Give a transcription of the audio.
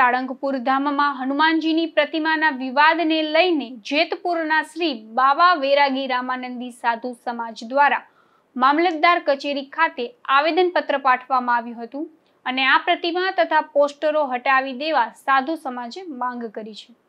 સાળંગપુર ધામમાં હનુમાનજીની પ્રતિમાના વિવાદને લઈને જેતપુરના શ્રી બાવા વેરાગી રામાનંદી સાધુ સમાજ દ્વારા મામલતદાર કચેરી ખાતે આવેદનપત્ર પાઠવવામાં આવ્યું હતું અને આ પ્રતિમા તથા પોસ્ટરો હટાવી દેવા સાધુ સમાજે માંગ કરી છે